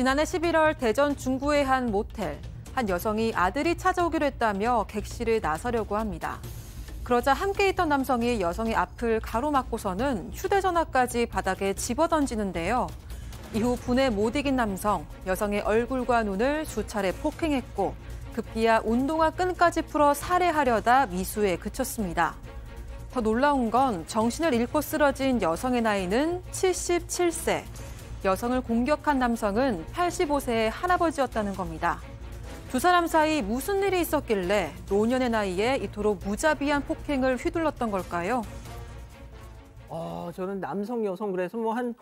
지난해 11월 대전 중구의 한 모텔, 한 여성이 아들이 찾아오기로 했다며 객실을 나서려고 합니다. 그러자 함께 있던 남성이 여성의 앞을 가로막고서는 휴대전화까지 바닥에 집어던지는데요. 이후 분에 못 이긴 남성, 여성의 얼굴과 눈을 수차례 폭행했고 급기야 운동화 끈까지 풀어 살해하려다 미수에 그쳤습니다. 더 놀라운 건 정신을 잃고 쓰러진 여성의 나이는 77세. 여성을 공격한 남성은 85세의 할아버지였다는 겁니다. 두 사람 사이 무슨 일이 있었길래 노년의 나이에 이토록 무자비한 폭행을 휘둘렀던 걸까요? 어, 저는 남성 여성 그래서 뭐한뭐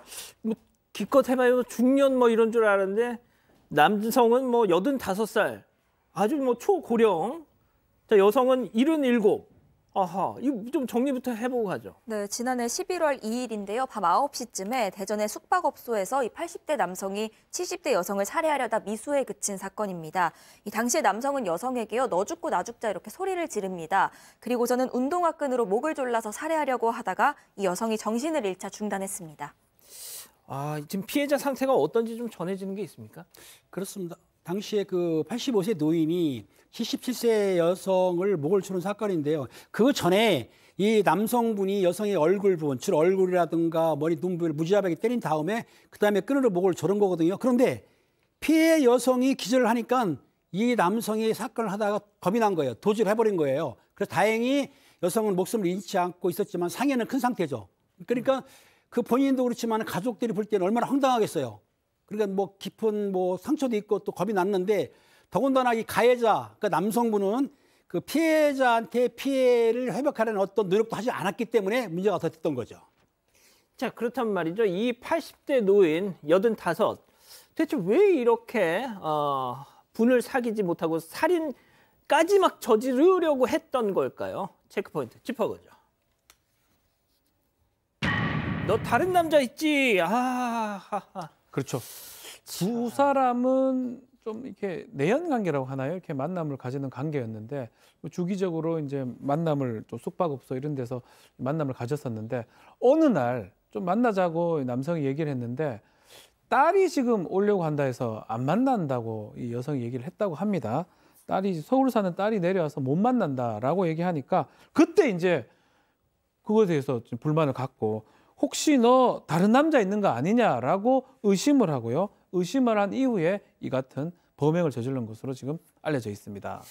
뭐 기껏 해봐요 중년 뭐 이런 줄 알았는데 남성은 뭐 여든 살 아주 뭐 초고령 자 여성은 일흔 아하, 이좀 정리부터 해보고 가죠. 네, 지난해 11월 2일인데요. 밤 9시쯤에 대전의 숙박업소에서 이 80대 남성이 70대 여성을 살해하려다 미수에 그친 사건입니다. 이 당시에 남성은 여성에게요, 너 죽고 나 죽자 이렇게 소리를 지릅니다. 그리고저는 운동화끈으로 목을 졸라서 살해하려고 하다가 이 여성이 정신을 잃자 중단했습니다. 아, 지금 피해자 상태가 어떤지 좀 전해지는 게 있습니까? 그렇습니다. 당시에 그 85세 노인이 77세 여성을 목을 추는 사건인데요. 그 전에 이 남성분이 여성의 얼굴 부분, 즉 얼굴이라든가 머리, 눈 부분을 무지하게 때린 다음에 그다음에 끈으로 목을 조른 거거든요. 그런데 피해 여성이 기절을 하니까 이 남성이 사건을 하다가 겁이 난 거예요. 도주를 해버린 거예요. 그래서 다행히 여성은 목숨을 잃지 않고 있었지만 상해는 큰 상태죠. 그러니까 그 본인도 그렇지만 가족들이 볼 때는 얼마나 황당하겠어요. 그러니까 뭐 깊은 뭐 상처도 있고 또 겁이 났는데 더군다나 이 가해자, 그러니까 남성분은 그 피해자한테 피해를 회복하려는 어떤 노력도 하지 않았기 때문에 문제가 더 됐던 거죠. 자, 그렇단 말이죠. 이 80대 노인 85 대체 왜 이렇게 어, 분을 사귀지 못하고 살인까지 막 저지르려고 했던 걸까요? 체크포인트 짚어보죠. 너 다른 남자 있지? 아하하. 그렇죠. 두 사람은 좀 이렇게 내연 관계라고 하나요? 이렇게 만남을 가지는 관계였는데 뭐 주기적으로 이제 만남을 또 숙박업소 이런 데서 만남을 가졌었는데 어느 날 좀 만나자고 남성이 얘기를 했는데 딸이 지금 오려고 한다 해서 안 만난다고 이 여성이 얘기를 했다고 합니다. 딸이 서울 사는 딸이 내려와서 못 만난다라고 얘기하니까 그때 이제 그거에 대해서 불만을 갖고 혹시 너 다른 남자 있는 거 아니냐라고 의심을 하고요. 의심을 한 이후에 이 같은 범행을 저지른 것으로 지금 알려져 있습니다.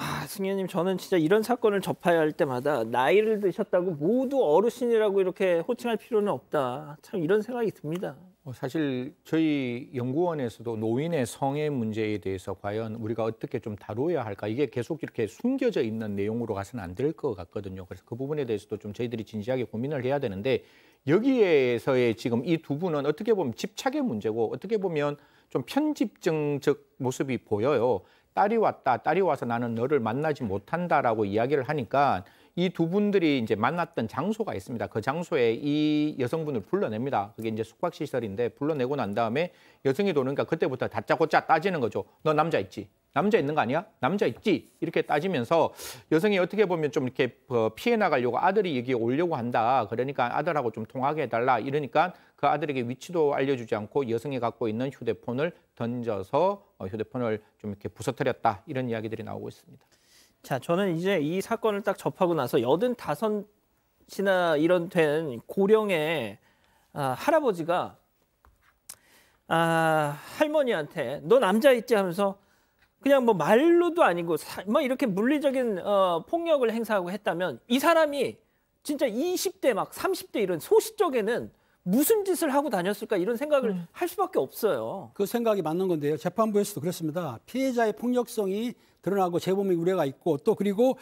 아, 승현님 저는 진짜 이런 사건을 접하여할 때마다 나이를 드셨다고 모두 어르신이라고 이렇게 호칭할 필요는 없다. 참 이런 생각이 듭니다. 어, 사실 저희 연구원에서도 노인의 성의 문제에 대해서 과연 우리가 어떻게 좀 다뤄야 할까 이게 계속 이렇게 숨겨져 있는 내용으로 가서는 안 될 것 같거든요. 그래서 그 부분에 대해서도 좀 저희들이 진지하게 고민을 해야 되는데 여기에서의 지금 이 두 분은 어떻게 보면 집착의 문제고 어떻게 보면 좀 편집증적 모습이 보여요. 딸이 왔다, 딸이 와서 나는 너를 만나지 못한다라고 이야기를 하니까 이두 분들이 이제 만났던 장소가 있습니다. 그 장소에 이 여성분을 불러냅니다. 그게 이제 숙박시설인데 불러내고 난 다음에 여성이 도는가 그러니까 그때부터 다짜고짜 따지는 거죠. 너 남자 있지? 남자 있는 거 아니야? 남자 있지? 이렇게 따지면서 여성이 어떻게 보면 좀 이렇게 어, 피해 나가려고 아들이 여기에 오려고 한다. 그러니까 아들하고 좀통하게 해달라. 이러니까 그 아들에게 위치도 알려주지 않고 여성이 갖고 있는 휴대폰을 던져서 어, 휴대폰을 좀 이렇게 부서뜨렸다. 이런 이야기들이 나오고 있습니다. 자, 저는 이제 이 사건을 딱 접하고 나서 여든 다섯이나 이런 된 고령의 아, 할아버지가 아, 할머니한테 너 남자 있지 하면서 그냥 뭐 말로도 아니고 사, 뭐 이렇게 물리적인 어, 폭력을 행사하고 했다면 이 사람이 진짜 20대 막 30대 이런 소시적에는 무슨 짓을 하고 다녔을까 이런 생각을 음. 할 수밖에 없어요. 그 생각이 맞는 건데요. 재판부에서도 그렇습니다. 피해자의 폭력성이 드러나고 재범의 우려가 있고 또 그리고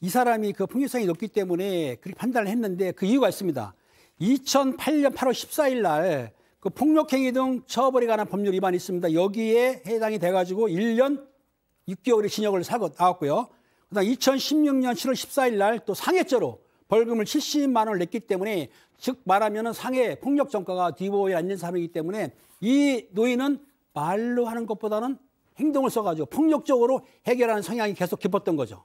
이 사람이 그 폭력성이 높기 때문에 그렇게 판단을 했는데 그 이유가 있습니다. 2008년 8월 14일 날 그 폭력행위 등 처벌에 관한 법률 위반이 있습니다. 여기에 해당이 돼가지고 1년 6개월의 징역을 사고 나왔고요. 그다음 2016년 7월 14일 날 또 상해죄로 벌금을 70만 원을 냈기 때문에 즉 말하면 상해 폭력 전과가 뒤보에 앉는 사람이기 때문에 이 노인은 말로 하는 것보다는 행동을 써가지고 폭력적으로 해결하는 성향이 계속 깊었던 거죠.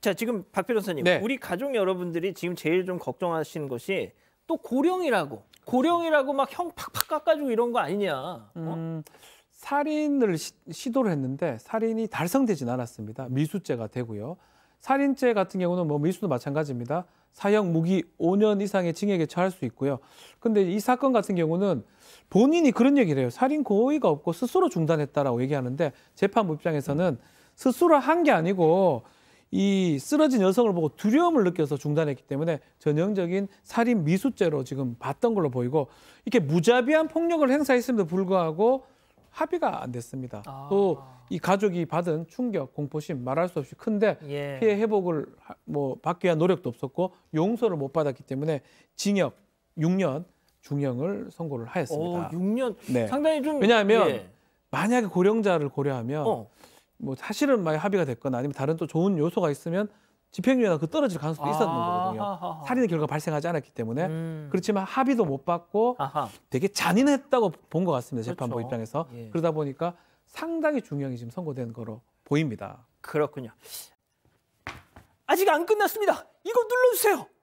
자 지금 박 변호사님 네. 우리 가족 여러분들이 지금 제일 좀 걱정하시는 것이 또 고령이라고 고령이라고 막 형 팍팍 깎아주고 이런 거 아니냐. 어? 음, 어? 살인을 시, 도를 했는데 살인이 달성되진 않았습니다. 미수죄가 되고요. 살인죄 같은 경우는 뭐 미수도 마찬가지입니다. 사형 무기 5년 이상의 징역에 처할 수 있고요. 근데 이 사건 같은 경우는 본인이 그런 얘기를 해요. 살인 고의가 없고 스스로 중단했다라고 얘기하는데 재판부 입장에서는 스스로 한 게 아니고 이 쓰러진 여성을 보고 두려움을 느껴서 중단했기 때문에 전형적인 살인 미수죄로 지금 봤던 걸로 보이고 이렇게 무자비한 폭력을 행사했음에도 불구하고 합의가 안 됐습니다. 아. 또이 가족이 받은 충격, 공포심 말할 수 없이 큰데 예. 피해 회복을 뭐 받기 위한 노력도 없었고 용서를 못 받았기 때문에 징역 6년 중형을 선고를 하였습니다. 오, 6년 네. 상당히 좀 왜냐하면 예. 만약에 고령자를 고려하면 어. 뭐 사실은 만약 합의가 됐거나 아니면 다른 또 좋은 요소가 있으면 집행유예가 그 떨어질 가능성도 있었던 아, 거거든요. 살인의 결과 발생하지 않았기 때문에 음. 그렇지만 합의도 못 받고 아하. 되게 잔인했다고 본 것 같습니다. 재판부 그렇죠. 입장에서 예. 그러다 보니까 상당히 중형이 지금 선고된 거로 보입니다. 그렇군요. 아직 안 끝났습니다. 이거 눌러주세요.